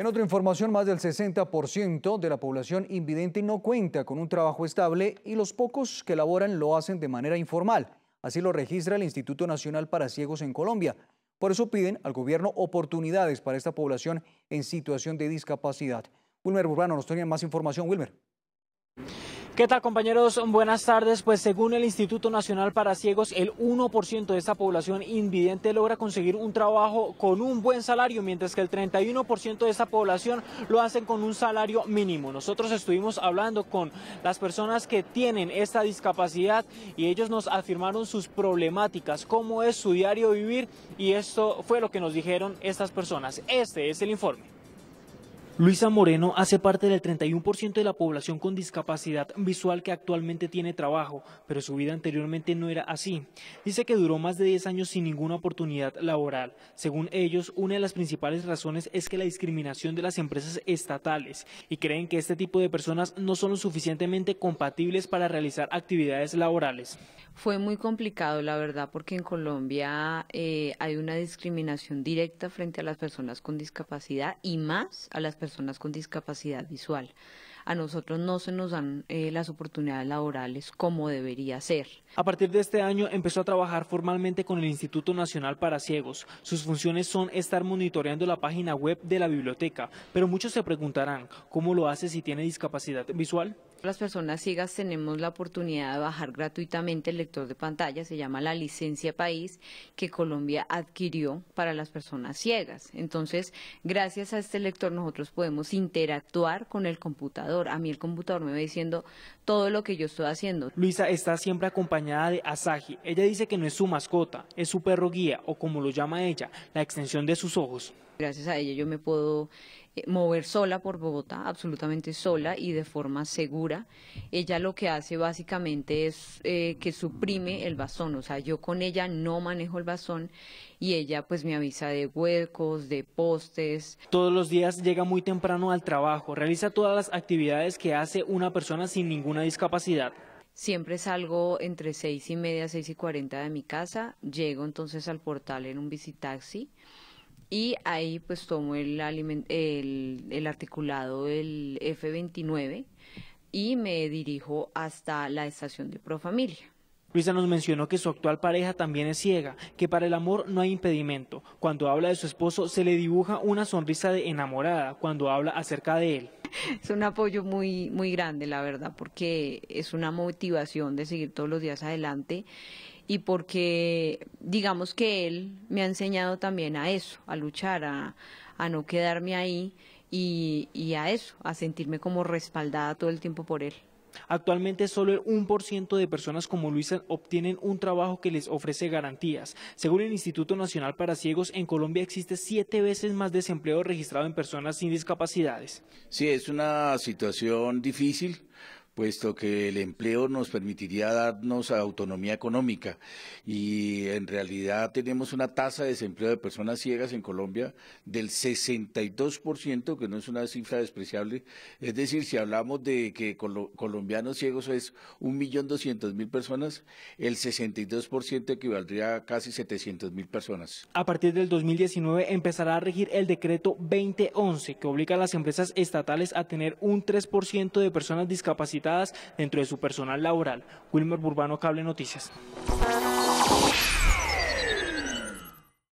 En otra información, más del 60% de la población invidente no cuenta con un trabajo estable y los pocos que laboran lo hacen de manera informal. Así lo registra el Instituto Nacional para Ciegos en Colombia. Por eso piden al gobierno oportunidades para esta población en situación de discapacidad. Wilmer Urbano nos tiene más información. Wilmer. ¿Qué tal compañeros? Buenas tardes. Pues según el Instituto Nacional para Ciegos, el 1% de esa población invidente logra conseguir un trabajo con un buen salario, mientras que el 31% de esa población lo hacen con un salario mínimo. Nosotros estuvimos hablando con las personas que tienen esta discapacidad y ellos nos afirmaron sus problemáticas, cómo es su diario vivir y esto fue lo que nos dijeron estas personas. Este es el informe. Luisa Moreno hace parte del 31% de la población con discapacidad visual que actualmente tiene trabajo, pero su vida anteriormente no era así. Dice que duró más de 10 años sin ninguna oportunidad laboral. Según ellos, una de las principales razones es que la discriminación de las empresas estatales y creen que este tipo de personas no son lo suficientemente compatibles para realizar actividades laborales. Fue muy complicado, la verdad, porque en Colombia eh, hay una discriminación directa frente a las personas con discapacidad y más a las personas personas con discapacidad visual. A nosotros no se nos dan eh, las oportunidades laborales como debería ser. A partir de este año empezó a trabajar formalmente con el Instituto Nacional para Ciegos. Sus funciones son estar monitoreando la página web de la biblioteca, pero muchos se preguntarán, ¿cómo lo hace si tiene discapacidad visual? Las personas ciegas tenemos la oportunidad de bajar gratuitamente el lector de pantalla, se llama la licencia país que Colombia adquirió para las personas ciegas. Entonces, gracias a este lector nosotros podemos interactuar con el computador. A mí el computador me va diciendo todo lo que yo estoy haciendo. Luisa está siempre acompañada de Asagi. Ella dice que no es su mascota, es su perro guía o como lo llama ella, la extensión de sus ojos. Gracias a ella yo me puedo eh, mover sola por Bogotá, absolutamente sola y de forma segura. Ella lo que hace básicamente es eh, que suprime el basón o sea, yo con ella no manejo el basón y ella pues me avisa de huecos, de postes. Todos los días llega muy temprano al trabajo, realiza todas las actividades que hace una persona sin ninguna discapacidad. Siempre salgo entre seis y media, seis y cuarenta de mi casa, llego entonces al portal en un visitaxi y ahí pues tomo el, el, articulado del F29 y me dirijo hasta la estación de Profamilia. Luisa nos mencionó que su actual pareja también es ciega, que para el amor no hay impedimento. Cuando habla de su esposo se le dibuja una sonrisa de enamorada cuando habla acerca de él. Es un apoyo muy, muy grande, la verdad, porque es una motivación de seguir todos los días adelante y porque digamos que él me ha enseñado también a eso, a luchar, a, no quedarme ahí y, a eso, a sentirme como respaldada todo el tiempo por él. Actualmente solo el 1% de personas como Luisa obtienen un trabajo que les ofrece garantías. Según el Instituto Nacional para Ciegos, en Colombia existe siete veces más desempleo registrado en personas sin discapacidades. Sí, es una situación difícil puesto que el empleo nos permitiría darnos autonomía económica y en realidad tenemos una tasa de desempleo de personas ciegas en Colombia del 62%, que no es una cifra despreciable, es decir, si hablamos de que colombianos ciegos es 1.200.000 personas, el 62% equivaldría a casi 700.000 personas. A partir del 2019 empezará a regir el decreto 2011 que obliga a las empresas estatales a tener un 3% de personas discapacitadas dentro de su personal laboral. Wilmer Burbano, Cable Noticias.